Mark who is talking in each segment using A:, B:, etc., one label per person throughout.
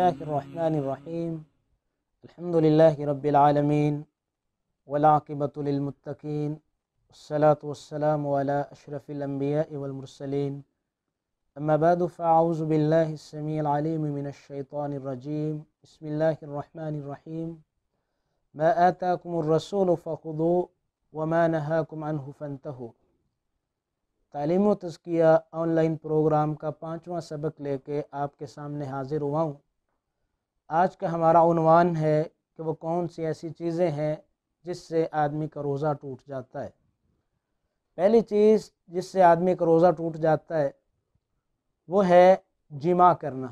A: الله الرحمن الرحيم الحمد لله رب العالمين والعاقبة للمتقين والصلاة والسلام على أشرف الأنبياء والمرسلين أما بعد فأعوذ بالله السميع العليم من الشيطان الرجيم بسم الله الرحمن الرحيم ما آتاكم الرسول فخذوا وما نهاكم عنه فانتهوا تعلیم و آن لائن پروگرام کا प्रोग्राम سبق لے کے آپ کے سامنے حاضر ہوا ہوں آج کا ہمارا عنوان ہے کہ وہ کون سی ایسی چیزیں ہیں جس سے آدمی کا روزہ ٹوٹ جاتا ہے پہلی چیز جس سے آدمی کا روزہ ٹوٹ جاتا ہے وہ ہے جمع کرنا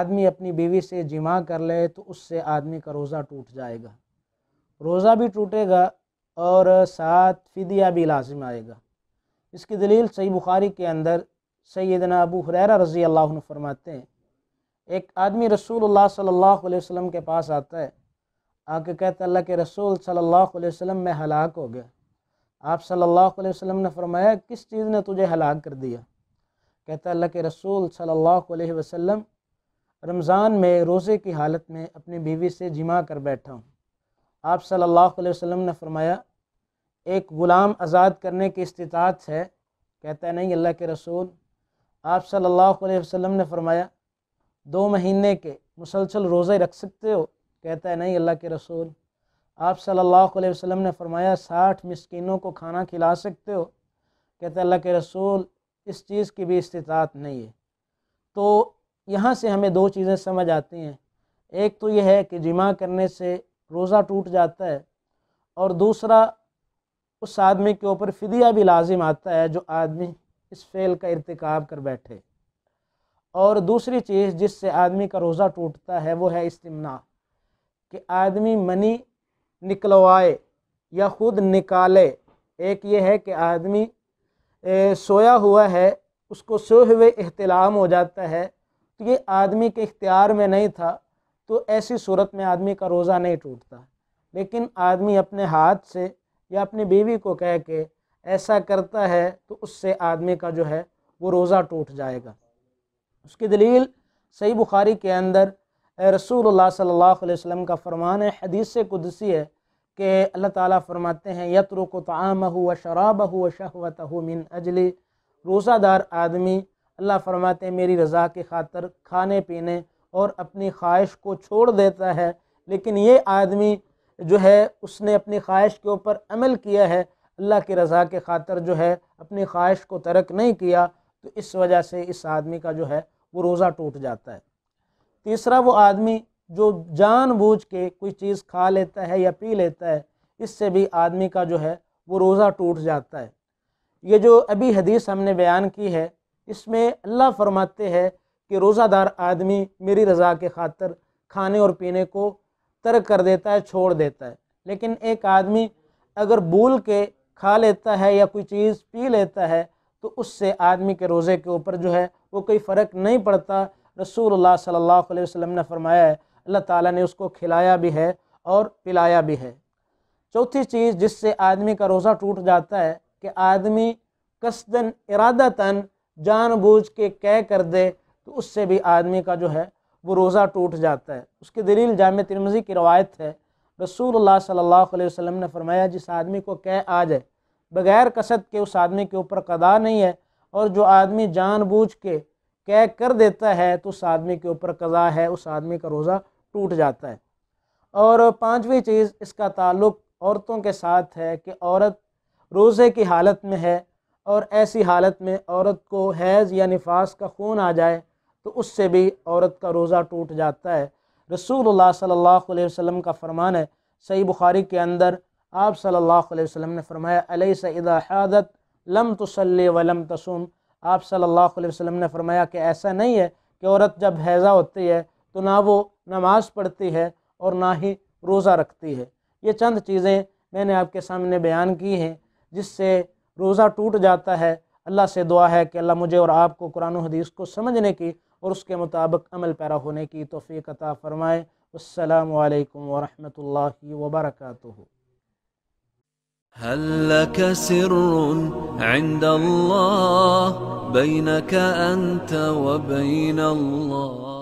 A: آدمی اپنی بیوی سے جمع کر لے تو اس سے آدمی کا روزہ ٹوٹ جائے گا روزہ بھی ٹوٹے گا اور ساتھ فدیہ بھی لازم آئے گا اس کی دلیل صحیح بخاری کے اندر سیدنا ابو حریرہ رضی اللہ عنہ فرماتے ہیں ایک آدمی رسول اللہ صلی اللہ علیہ وسلم کے پاس آتا ہے آ کے ہے اللہ کے رسول صلی اللہ علیہ وسلم میں ہلاک ہو گیا آپ صلی اللہ علیہ وسلم نے فرمایا کس چیز نے تجھے ہلاک کر دیا کہتا اللہ کے رسول صلی اللہ علیہ وسلم رمضان میں روزے کی حالت میں اپنی بیوی سے جمع کر بیٹھا ہوں آپ صلی اللہ علیہ وسلم نے فرمایا ایک غلام آزاد کرنے کی استطاعت ہے کہتا ہے نہیں اللہ کے رسول آپ صلی اللہ علیہ وسلم نے فرمایا دو مہینے کے مسلسل روزے رکھ سکتے ہو کہتا ہے نہیں اللہ کے رسول آپ صلی اللہ علیہ وسلم نے فرمایا ساٹھ مسکینوں کو کھانا کھلا سکتے ہو کہتا ہے اللہ کے رسول اس چیز کی بھی استطاعت نہیں ہے تو یہاں سے ہمیں دو چیزیں سمجھ آتی ہیں ایک تو یہ ہے کہ جمع کرنے سے روزہ ٹوٹ جاتا ہے اور دوسرا اس آدمی کے اوپر فدیہ بھی لازم آتا ہے جو آدمی اس فعل کا ارتکاب کر بیٹھے اور دوسری چیز جس سے آدمی کا روزہ ٹوٹتا ہے وہ ہے استمنا کہ آدمی منی نکلوائے یا خود نکالے ایک یہ ہے کہ آدمی سویا ہوا ہے اس کو سوئے ہوئے احتلام ہو جاتا ہے تو یہ آدمی کے اختیار میں نہیں تھا تو ایسی صورت میں آدمی کا روزہ نہیں ٹوٹتا لیکن آدمی اپنے ہاتھ سے یا اپنی بیوی کو کہہ کے ایسا کرتا ہے تو اس سے آدمی کا جو ہے وہ روزہ ٹوٹ جائے گا اس کی دلیل صحیح بخاری کے اندر رسول اللہ صلی اللہ علیہ وسلم کا فرمان ہے حدیث قدسی ہے کہ اللہ تعالیٰ فرماتے ہیں یترک طعامہ و شرابہ و شہوتہ من اجلی روزہ دار آدمی اللہ فرماتے ہیں میری رضا کی خاطر کھانے پینے اور اپنی خواہش کو چھوڑ دیتا ہے لیکن یہ آدمی جو ہے اس نے اپنی خواہش کے اوپر عمل کیا ہے اللہ کی رضا کے خاطر جو ہے اپنی خواہش کو ترک نہیں کیا تو اس وجہ سے اس آدمی کا جو ہے وہ روزہ ٹوٹ جاتا ہے تیسرا وہ آدمی جو جان بوجھ کے کوئی چیز کھا لیتا ہے یا پی لیتا ہے اس سے بھی آدمی کا جو ہے وہ روزہ ٹوٹ جاتا ہے یہ جو ابھی حدیث ہم نے بیان کی ہے اس میں اللہ فرماتے ہیں کہ روزہ دار آدمی میری رضا کے خاطر کھانے اور پینے کو ترک کر دیتا ہے چھوڑ دیتا ہے لیکن ایک آدمی اگر بھول کے کھا لیتا ہے یا کوئی چیز پی لیتا ہے تو اس سے آدمی کے روزے کے اوپر جو ہے وہ کوئی فرق نہیں پڑتا رسول اللہ صلی اللہ علیہ وسلم نے فرمایا ہے اللہ تعالیٰ نے اس کو کھلایا بھی ہے اور پلایا بھی ہے چوتھی چیز جس سے آدمی کا روزہ ٹوٹ جاتا ہے کہ آدمی قصدن ارادتاً جان بوجھ کے کہہ کر دے تو اس سے بھی آدمی کا جو ہے وہ روزہ ٹوٹ جاتا ہے اس کی دلیل جامع ترمزی کی روایت ہے رسول اللہ صلی اللہ علیہ وسلم نے فرمایا جس آدمی کو کہہ آ جائے بغیر قصد کے اس آدمی کے اوپر قدا نہیں ہے اور جو آدمی جان بوجھ کے قے کر دیتا ہے تو اس آدمی کے اوپر قضا ہے اس آدمی کا روزہ ٹوٹ جاتا ہے اور پانچویں چیز اس کا تعلق عورتوں کے ساتھ ہے کہ عورت روزے کی حالت میں ہے اور ایسی حالت میں عورت کو حیض یا نفاس کا خون آ جائے تو اس سے بھی عورت کا روزہ ٹوٹ جاتا ہے رسول اللہ صلی اللہ علیہ وسلم کا فرمان ہے صحیح بخاری کے اندر آپ صلی اللہ علیہ وسلم نے فرمایا علیہ سعیدہ حیادت لم تسلی ولم تسوم آپ صلی اللہ علیہ وسلم نے فرمایا کہ ایسا نہیں ہے کہ عورت جب حیضہ ہوتی ہے تو نہ وہ نماز پڑھتی ہے اور نہ ہی روزہ رکھتی ہے یہ چند چیزیں میں نے آپ کے سامنے بیان کی ہیں جس سے روزہ ٹوٹ جاتا ہے اللہ سے دعا ہے کہ اللہ مجھے اور آپ کو قرآن و حدیث کو سمجھنے کی اور اس کے مطابق عمل پیرا ہونے کی توفیق عطا فرمائے السلام علیکم ورحمۃ اللہ وبرکاتہ هل لك سر عند الله بينك أنت وبين الله